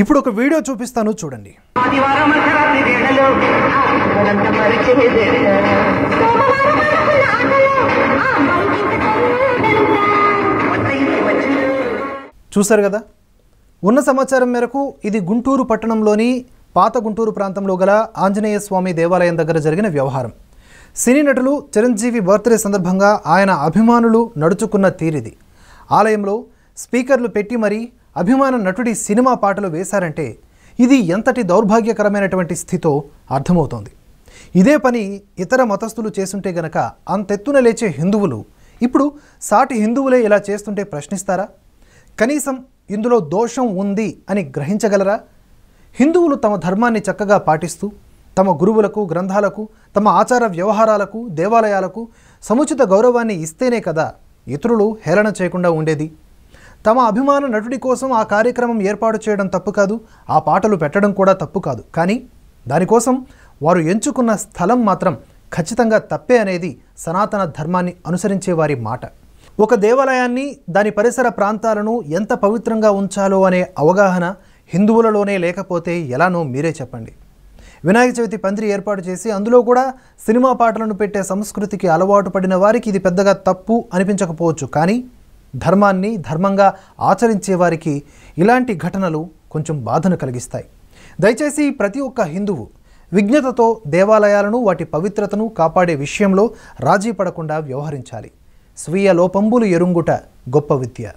ఇప్పుడు ఒక వీడియో చూపిస్తాను చూడండి చూశారు కదా ఉన్న సమాచారం మేరకు ఇది గుంటూరు పట్టణంలోని పాత గుంటూరు ప్రాంతంలో గల ఆంజనేయ స్వామి దేవాలయం దగ్గర జరిగిన వ్యవహారం సినీ నటులు చిరంజీవి బర్త్డే సందర్భంగా ఆయన అభిమానులు నడుచుకున్న తీరిది ఆలయంలో స్పీకర్లు పెట్టి మరీ అభిమాన నటుడి సినిమా పాటలు వేశారంటే ఇది ఎంతటి దౌర్భాగ్యకరమైనటువంటి స్థితో అర్థమవుతోంది ఇదే పని ఇతర మతస్థులు చేస్తుంటే గనక అంతెత్తున లేచే హిందువులు ఇప్పుడు సాటి హిందువులే ఇలా చేస్తుంటే ప్రశ్నిస్తారా కనీసం ఇందులో దోషం ఉంది అని గ్రహించగలరా హిందువులు తమ ధర్మాన్ని చక్కగా పాటిస్తూ తమ గురువులకు గ్రంథాలకు తమ ఆచార వ్యవహారాలకు దేవాలయాలకు సముచిత గౌరవాన్ని ఇస్తేనే కదా ఇతరులు హేళన చేయకుండా ఉండేది తమ అభిమాన నటుడి కోసం ఆ కార్యక్రమం ఏర్పాటు చేయడం తప్పు కాదు ఆ పాటలు పెట్టడం కూడా తప్పు కాదు కానీ దానికోసం వారు ఎంచుకున్న స్థలం మాత్రం ఖచ్చితంగా తప్పే అనేది సనాతన ధర్మాన్ని అనుసరించే వారి మాట ఒక దేవాలయాన్ని దాని పరిసర ప్రాంతాలను ఎంత పవిత్రంగా ఉంచాలో అనే అవగాహన హిందువులలోనే లేకపోతే ఎలానో మీరే చెప్పండి వినాయక చవితి పందిరి ఏర్పాటు చేసి అందులో కూడా సినిమా పాటలను పెట్టే సంస్కృతికి అలవాటు పడిన వారికి ఇది పెద్దగా తప్పు అనిపించకపోవచ్చు కానీ ధర్మాన్ని ధర్మంగా ఆచరించే వారికి ఇలాంటి ఘటనలు కొంచెం బాధను కలిగిస్తాయి దయచేసి ప్రతి ఒక్క హిందువు విజ్ఞతతో దేవాలయాలను వాటి పవిత్రతను కాపాడే విషయంలో రాజీ పడకుండా వ్యవహరించాలి స్వీయ లోపంబులు ఎరుంగుట గొప్ప విద్య